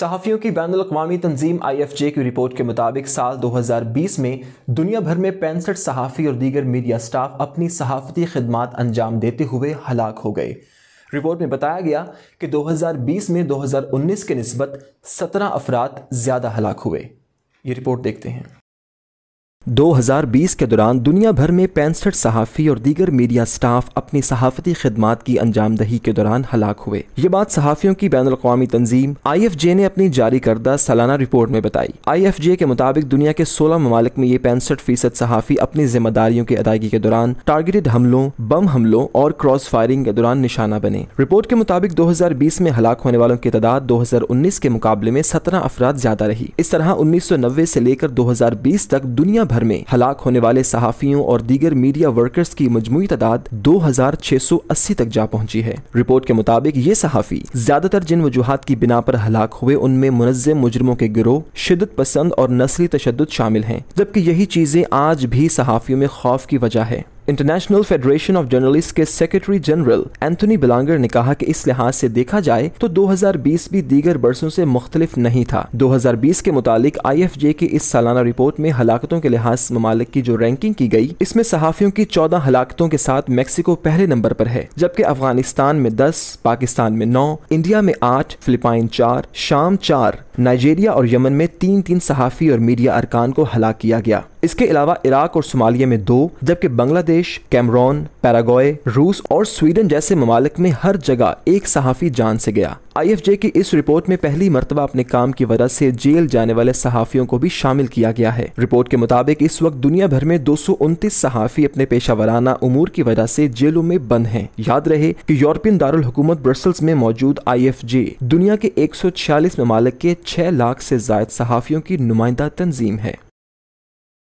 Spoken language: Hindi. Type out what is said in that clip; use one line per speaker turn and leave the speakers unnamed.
सहाफ़ियों की बैन अवी तंजीम आई एफ जे की रिपोर्ट के मुताबिक साल 2020 में दुनिया भर में पैंसठ सहाफ़ी और दीगर मीडिया स्टाफ अपनी सहाफ़ती खदमात अंजाम देते हुए हलाक हो गए रिपोर्ट में बताया गया कि 2020 में 2019 के नस्बत 17 अफराद ज़्यादा हलाक हुए ये रिपोर्ट देखते हैं 2020 के दौरान दुनिया भर में पैंसठ सहाफ़ी और दीगर मीडिया स्टाफ अपनी सहाफ़ती खदमात की अंजामदही के दौरान हलाक हुए ये बात सहाफ़ियों की बैन अवी तंजीम आई एफ जे ने अपनी जारी करदा सालाना रिपोर्ट में बताई आई एफ जे के मुताबिक दुनिया के सोलह ममालिक में ये पैंसठ फीसद सहाफ़ी अपनी जिम्मेदारियों की अदायगी के दौरान टारगेटेड हमलों बम हमलों और क्रॉस फायरिंग के दौरान निशाना बने रिपोर्ट के मुताबिक दो हजार बीस में हलाक होने वालों की तादाद दो हजार उन्नीस के मुकाबले में सत्रह अफराद ज्यादा रही इस तरह उन्नीस सौ नब्बे से लेकर दो हजार बीस तक दुनिया भर में हलाक होने वाले सहाफियों और दीगर मीडिया वर्कर्स की मजमू तादाद दो हजार छह सौ अस्सी तक जा पहुंची है रिपोर्ट के मुताबिक ये सहाफी ज्यादातर जिन वजूहत की बिना पर हलाक हुए उनमें मुनजम मुजरमों के गिरोह शिदत पसंद और नस्ली तशद शामिल हैं जबकि यही चीजें आज भी सहाफियों में खौफ की वजह है इंटरनेशनल फेडरेशन ऑफ जर्नलिस्ट के सेक्रेटरी जनरल एंथनी बिलांगर ने कहा कि इस लिहाज से देखा जाए तो 2020 भी दीगर बरसों से मुख्तलिफ नहीं था 2020 के मुतालिक आई एफ जे की इस सालाना रिपोर्ट में हलाकतों के लिहाज ममालिक की जो रैंकिंग की गई इसमें सहाफियों की चौदह हलाकतों के साथ मैक्सिको पहले नंबर पर है जबकि अफगानिस्तान में दस पाकिस्तान में नौ इंडिया में आठ फिलिपाइन चार शाम चार नाइजीरिया और यमन में तीन तीन सहाफ़ी और मीडिया अरकान को हलाक किया गया इसके अलावा इराक और सोमालिया में दो जबकि बांग्लादेश कैमरॉन पैरागोए रूस और स्वीडन जैसे ममालिक में हर जगह एक सहाफ़ी जान से गया आईएफजे की इस रिपोर्ट में पहली मरतबा अपने काम की वजह से जेल जाने वाले सहाफियों को भी शामिल किया गया है रिपोर्ट के मुताबिक इस वक्त दुनिया भर में दो सौ उनतीस सहाफी अपने पेशा वराना उमूर की वजह से जेलों में बंद हैं। याद रहे कि यूरोपियन दारुल हुकूमत ब्रसल्स में मौजूद आईएफजे दुनिया के एक छियालीस ममालिक के छह लाख से जायद सहाफियों की नुमाइंदा तंजीम है